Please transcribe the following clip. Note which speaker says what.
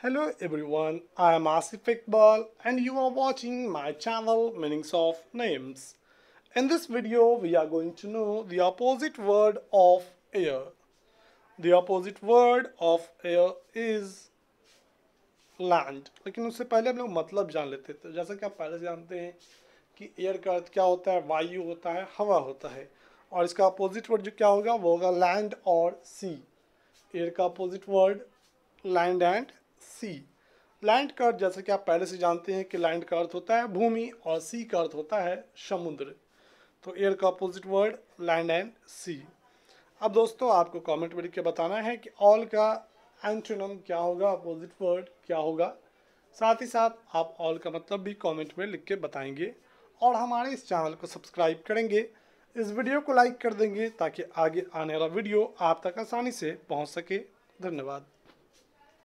Speaker 1: Hello everyone, I am Asif Iqbal and you are watching my channel Meanings of Names. In this video, we are going to know the opposite word of air. The opposite word of air is land. लेकिन उससे पहले हम लोग मतलब जान लेते थे जैसा कि आप पहले जानते हैं कि एयर का अर्थ क्या होता है वायु होता है हवा होता है और इसका अपोजिट वर्ड जो क्या होगा वो होगा लैंड और सी एयर का opposite word land and sea land का अर्थ जैसा कि आप पहले से जानते हैं कि लैंड का अर्थ होता है भूमि और सी का अर्थ होता है समुद्र तो एयर का opposite word land and sea अब दोस्तों आपको कमेंट में लिख के बताना है कि ऑल का एंटोनम क्या होगा अपोजिट वर्ड क्या होगा साथ ही साथ आप ऑल का मतलब भी कमेंट में लिख के बताएंगे और हमारे इस चैनल को सब्सक्राइब करेंगे इस वीडियो को लाइक कर देंगे ताकि आगे आने वाला वीडियो आप तक आसानी से पहुँच सके धन्यवाद